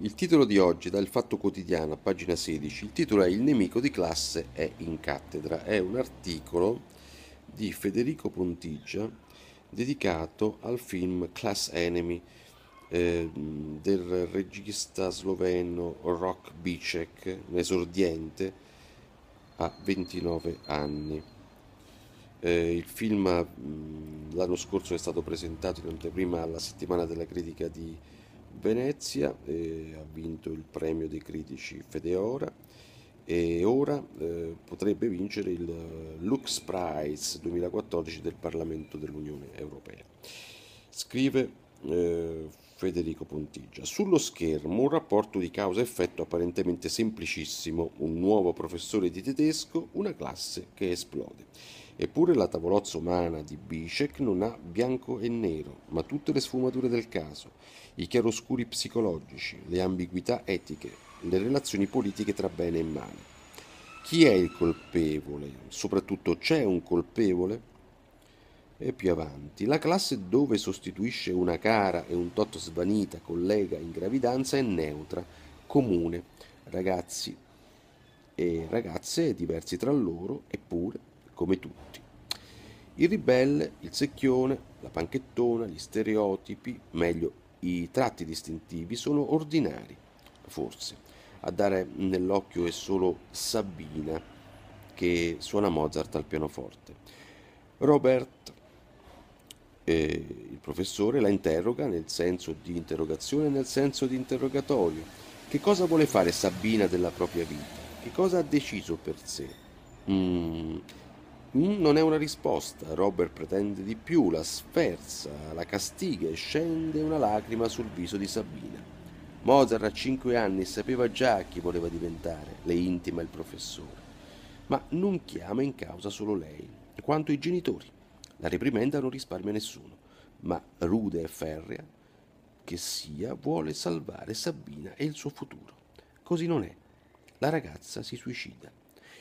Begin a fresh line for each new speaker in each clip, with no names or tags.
Il titolo di oggi dal Fatto Quotidiano, pagina 16, il titolo è Il nemico di classe è in cattedra, è un articolo di Federico Pontigia dedicato al film Class Enemy eh, del regista sloveno Rock Bicek, un esordiente a 29 anni. Eh, il film mh, mm, l'anno scorso è stato presentato in anteprima alla settimana della critica di Venezia, eh, ha vinto il premio dei critici Fedeora e ora eh, potrebbe vincere il eh, Lux Prize 2014 del Parlamento dell'Unione Europea. Scrive eh, Federico Pontigia. Sullo schermo un rapporto di causa-effetto apparentemente semplicissimo, un nuovo professore di tedesco, una classe che esplode. Eppure la tavolozza umana di Bicek non ha bianco e nero, ma tutte le sfumature del caso, i chiaroscuri psicologici, le ambiguità etiche, le relazioni politiche tra bene e male. Chi è il colpevole? Soprattutto c'è un colpevole? e più avanti, la classe dove sostituisce una cara e un tot svanita collega in gravidanza è neutra, comune, ragazzi e ragazze diversi tra loro, eppure come tutti. Il ribelle, il secchione, la panchettona, gli stereotipi, meglio i tratti distintivi, sono ordinari, forse. A dare nell'occhio è solo Sabina, che suona Mozart al pianoforte. Robert eh, il professore la interroga nel senso di interrogazione e nel senso di interrogatorio. Che cosa vuole fare Sabina della propria vita? Che cosa ha deciso per sé? Mm, mm, non è una risposta, Robert pretende di più, la sferza, la castiga e scende una lacrima sul viso di Sabina. Mozart a cinque anni sapeva già chi voleva diventare, le intima il professore, ma non chiama in causa solo lei, quanto i genitori. La reprimenda non risparmia nessuno, ma rude e ferrea che sia vuole salvare Sabina e il suo futuro. Così non è. La ragazza si suicida.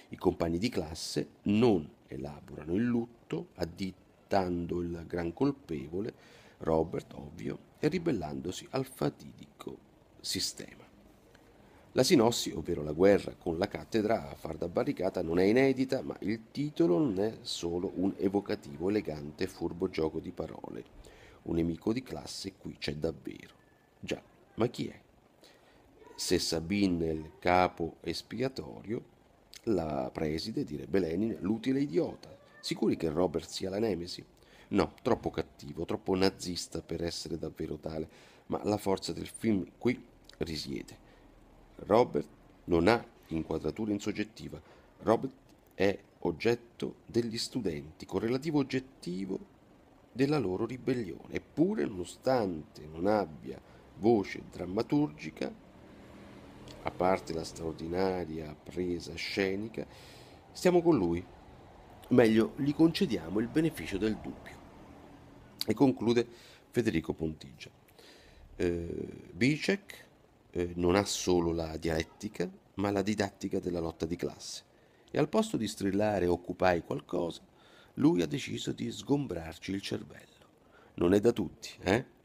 I compagni di classe non elaborano il lutto, addittando il gran colpevole, Robert ovvio, e ribellandosi al fatidico sistema. La sinossi, ovvero la guerra con la cattedra a far da barricata, non è inedita, ma il titolo non è solo un evocativo, elegante furbo gioco di parole. Un nemico di classe qui c'è davvero. Già, ma chi è? Se Sabine è il capo espiatorio, la preside direbbe Lenin l'utile idiota. Sicuri che Robert sia la nemesi? No, troppo cattivo, troppo nazista per essere davvero tale, ma la forza del film qui risiede Robert non ha inquadratura in soggettiva, Robert è oggetto degli studenti, correlativo oggettivo della loro ribellione. Eppure, nonostante non abbia voce drammaturgica, a parte la straordinaria presa scenica, stiamo con lui. Meglio, gli concediamo il beneficio del dubbio. E conclude Federico Pontigia. Eh, Bicek eh, non ha solo la dialettica, ma la didattica della lotta di classe. E al posto di strillare occupai qualcosa, lui ha deciso di sgombrarci il cervello. Non è da tutti, eh?